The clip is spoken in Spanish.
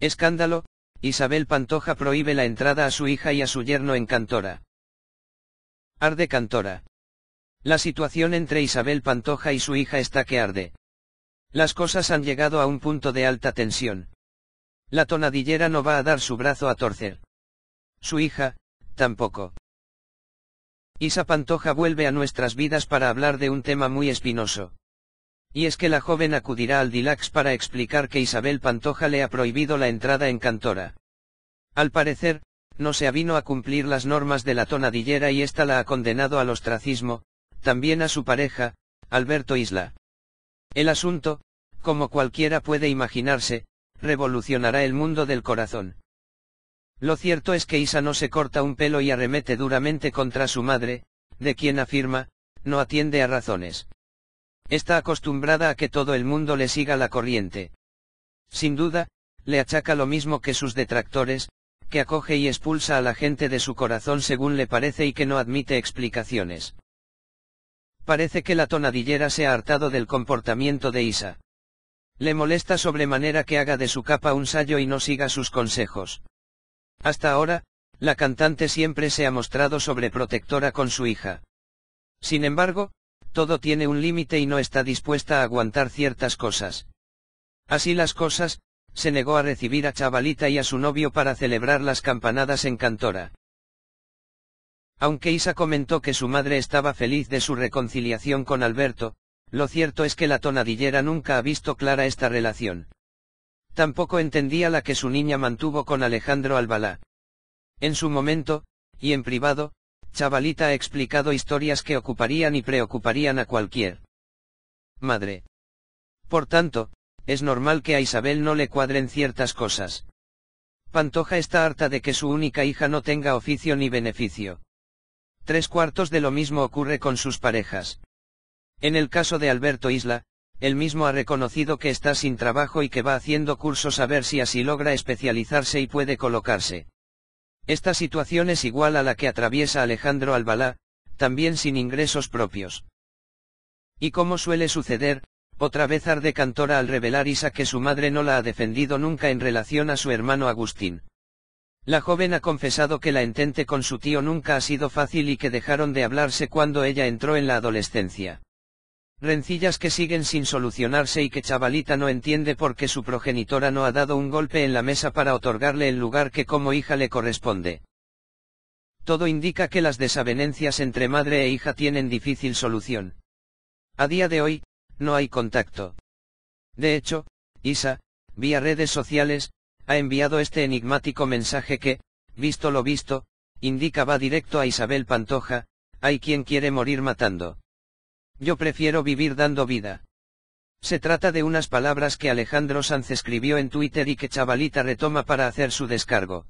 Escándalo, Isabel Pantoja prohíbe la entrada a su hija y a su yerno en Cantora. Arde Cantora. La situación entre Isabel Pantoja y su hija está que arde. Las cosas han llegado a un punto de alta tensión. La tonadillera no va a dar su brazo a torcer. Su hija, tampoco. Isa Pantoja vuelve a nuestras vidas para hablar de un tema muy espinoso. Y es que la joven acudirá al Dilax para explicar que Isabel Pantoja le ha prohibido la entrada en Cantora. Al parecer, no se avino a cumplir las normas de la tonadillera y ésta la ha condenado al ostracismo, también a su pareja, Alberto Isla. El asunto, como cualquiera puede imaginarse, revolucionará el mundo del corazón. Lo cierto es que Isa no se corta un pelo y arremete duramente contra su madre, de quien afirma, no atiende a razones. Está acostumbrada a que todo el mundo le siga la corriente. Sin duda, le achaca lo mismo que sus detractores, que acoge y expulsa a la gente de su corazón según le parece y que no admite explicaciones. Parece que la tonadillera se ha hartado del comportamiento de Isa. Le molesta sobremanera que haga de su capa un sayo y no siga sus consejos. Hasta ahora, la cantante siempre se ha mostrado sobreprotectora con su hija. Sin embargo, todo tiene un límite y no está dispuesta a aguantar ciertas cosas. Así las cosas, se negó a recibir a Chavalita y a su novio para celebrar las campanadas en Cantora. Aunque Isa comentó que su madre estaba feliz de su reconciliación con Alberto, lo cierto es que la tonadillera nunca ha visto clara esta relación. Tampoco entendía la que su niña mantuvo con Alejandro Albalá. En su momento, y en privado, Chavalita ha explicado historias que ocuparían y preocuparían a cualquier madre. Por tanto, es normal que a Isabel no le cuadren ciertas cosas. Pantoja está harta de que su única hija no tenga oficio ni beneficio. Tres cuartos de lo mismo ocurre con sus parejas. En el caso de Alberto Isla, él mismo ha reconocido que está sin trabajo y que va haciendo cursos a ver si así logra especializarse y puede colocarse. Esta situación es igual a la que atraviesa Alejandro Albalá, también sin ingresos propios. Y como suele suceder, otra vez arde Cantora al revelar Isa que su madre no la ha defendido nunca en relación a su hermano Agustín. La joven ha confesado que la entente con su tío nunca ha sido fácil y que dejaron de hablarse cuando ella entró en la adolescencia. Rencillas que siguen sin solucionarse y que Chavalita no entiende por qué su progenitora no ha dado un golpe en la mesa para otorgarle el lugar que como hija le corresponde. Todo indica que las desavenencias entre madre e hija tienen difícil solución. A día de hoy, no hay contacto. De hecho, Isa, vía redes sociales, ha enviado este enigmático mensaje que, visto lo visto, indica va directo a Isabel Pantoja, hay quien quiere morir matando. Yo prefiero vivir dando vida. Se trata de unas palabras que Alejandro Sanz escribió en Twitter y que Chavalita retoma para hacer su descargo.